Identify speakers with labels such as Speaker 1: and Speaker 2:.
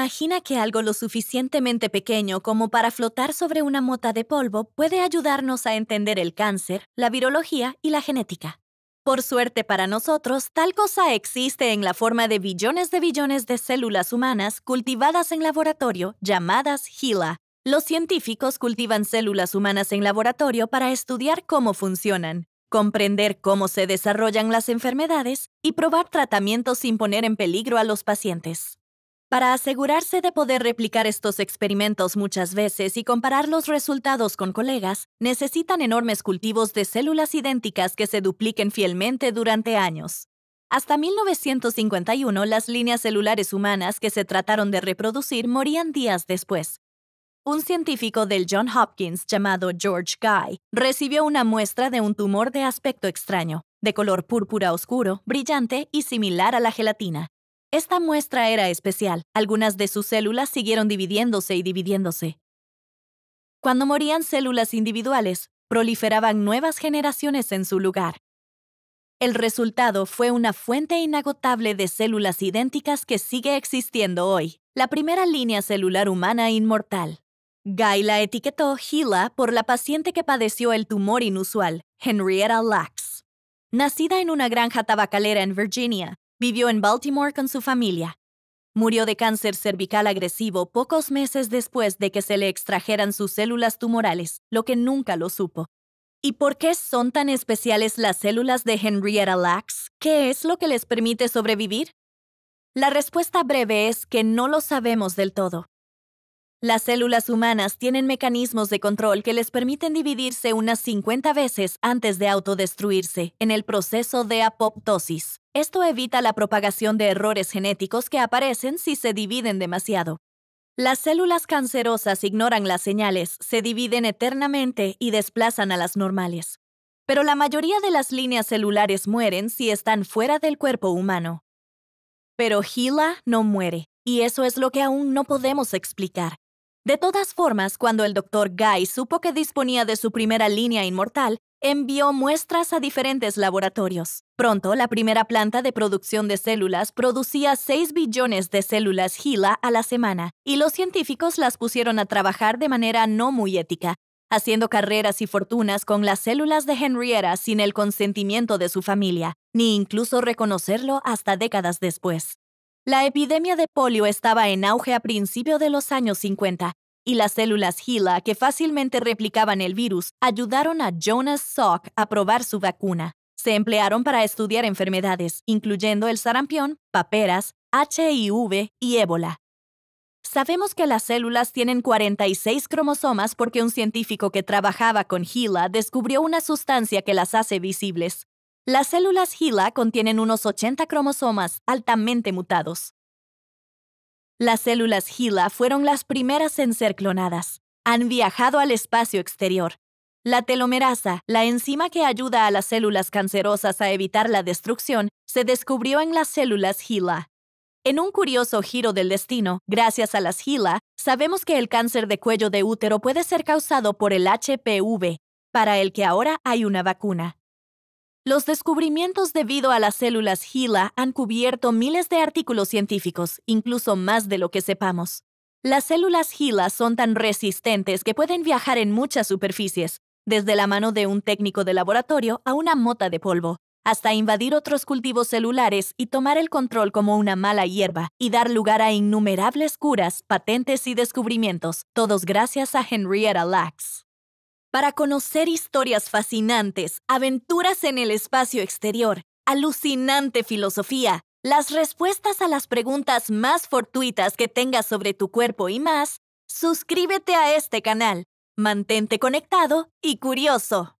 Speaker 1: Imagina que algo lo suficientemente pequeño como para flotar sobre una mota de polvo puede ayudarnos a entender el cáncer, la virología y la genética. Por suerte para nosotros, tal cosa existe en la forma de billones de billones de células humanas cultivadas en laboratorio llamadas Gila. Los científicos cultivan células humanas en laboratorio para estudiar cómo funcionan, comprender cómo se desarrollan las enfermedades y probar tratamientos sin poner en peligro a los pacientes. Para asegurarse de poder replicar estos experimentos muchas veces y comparar los resultados con colegas, necesitan enormes cultivos de células idénticas que se dupliquen fielmente durante años. Hasta 1951, las líneas celulares humanas que se trataron de reproducir morían días después. Un científico del John Hopkins llamado George Guy recibió una muestra de un tumor de aspecto extraño, de color púrpura oscuro, brillante y similar a la gelatina, esta muestra era especial. Algunas de sus células siguieron dividiéndose y dividiéndose. Cuando morían células individuales, proliferaban nuevas generaciones en su lugar. El resultado fue una fuente inagotable de células idénticas que sigue existiendo hoy, la primera línea celular humana inmortal. Guy la etiquetó Gila por la paciente que padeció el tumor inusual, Henrietta Lacks. Nacida en una granja tabacalera en Virginia, Vivió en Baltimore con su familia. Murió de cáncer cervical agresivo pocos meses después de que se le extrajeran sus células tumorales, lo que nunca lo supo. ¿Y por qué son tan especiales las células de Henrietta Lacks? ¿Qué es lo que les permite sobrevivir? La respuesta breve es que no lo sabemos del todo. Las células humanas tienen mecanismos de control que les permiten dividirse unas 50 veces antes de autodestruirse en el proceso de apoptosis. Esto evita la propagación de errores genéticos que aparecen si se dividen demasiado. Las células cancerosas ignoran las señales, se dividen eternamente y desplazan a las normales. Pero la mayoría de las líneas celulares mueren si están fuera del cuerpo humano. Pero Gila no muere, y eso es lo que aún no podemos explicar. De todas formas, cuando el Dr. Guy supo que disponía de su primera línea inmortal, envió muestras a diferentes laboratorios. Pronto, la primera planta de producción de células producía 6 billones de células gila a la semana, y los científicos las pusieron a trabajar de manera no muy ética, haciendo carreras y fortunas con las células de Henrietta sin el consentimiento de su familia, ni incluso reconocerlo hasta décadas después. La epidemia de polio estaba en auge a principios de los años 50 y las células Gila, que fácilmente replicaban el virus ayudaron a Jonas Salk a probar su vacuna. Se emplearon para estudiar enfermedades, incluyendo el sarampión, paperas, HIV y ébola. Sabemos que las células tienen 46 cromosomas porque un científico que trabajaba con Gila descubrió una sustancia que las hace visibles. Las células Gila contienen unos 80 cromosomas altamente mutados. Las células gila fueron las primeras en ser clonadas. Han viajado al espacio exterior. La telomerasa, la enzima que ayuda a las células cancerosas a evitar la destrucción, se descubrió en las células gila. En un curioso giro del destino, gracias a las gila, sabemos que el cáncer de cuello de útero puede ser causado por el HPV, para el que ahora hay una vacuna. Los descubrimientos debido a las células gila han cubierto miles de artículos científicos, incluso más de lo que sepamos. Las células gila son tan resistentes que pueden viajar en muchas superficies, desde la mano de un técnico de laboratorio a una mota de polvo, hasta invadir otros cultivos celulares y tomar el control como una mala hierba y dar lugar a innumerables curas, patentes y descubrimientos, todos gracias a Henrietta Lacks para conocer historias fascinantes, aventuras en el espacio exterior, alucinante filosofía, las respuestas a las preguntas más fortuitas que tengas sobre tu cuerpo y más, suscríbete a este canal. Mantente conectado y curioso.